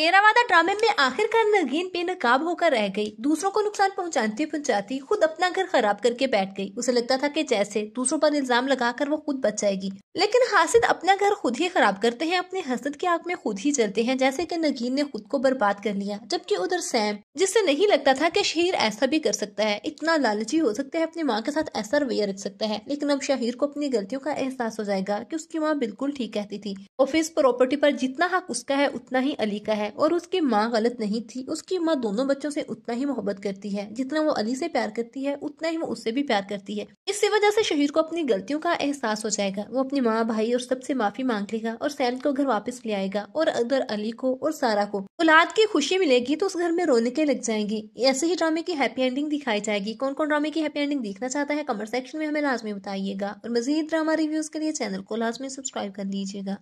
वादा ड्रामे में आखिरकार नगीन बेनकाब होकर रह गई दूसरों को नुकसान पहुंचाती पहुंचाती खुद अपना घर खराब करके बैठ गई उसे लगता था कि जैसे दूसरों पर इल्जाम लगाकर वो खुद बच जाएगी लेकिन हासिद अपना घर खुद ही खराब करते हैं अपने हसद की आग में खुद ही चलते हैं जैसे कि नगीन ने खुद को बर्बाद कर लिया जबकि उधर सैम जिससे नहीं लगता था की शहीर ऐसा भी कर सकता है इतना लालची हो सकता है अपनी माँ के साथ ऐसा रवैया रख सकता है लेकिन अब शहीर को अपनी गलतियों का एहसास हो जाएगा की उसकी माँ बिल्कुल ठीक कहती थी ऑफिस प्रॉपर्टी पर जितना हक उसका है उतना ही अली का है है और उसकी माँ गलत नहीं थी उसकी माँ दोनों बच्चों से उतना ही मोहब्बत करती है जितना वो अली से प्यार करती है उतना ही वो उससे भी प्यार करती है इससे वजह से शहीर को अपनी गलतियों का एहसास हो जाएगा वो अपनी माँ भाई और सबसे माफी मांग लेगा और सैल को घर वापस ले आएगा और अगर अली को और सारा को औलाद की खुशी मिलेगी तो उस घर में रोने के लग जाएंगी ऐसे ही ड्रामे की हैप्पी एंडिंग दिखाई जाएगी कौन कौन ड्रामे की हैप्पी एंडिंग देखना चाहता है कमेंट सेक्शन में हमें लाजमी बताइएगा और मजीद ड्रामा रिव्यूज के लिए चैनल को लाजमी सब्सक्राइब कर लीजिएगा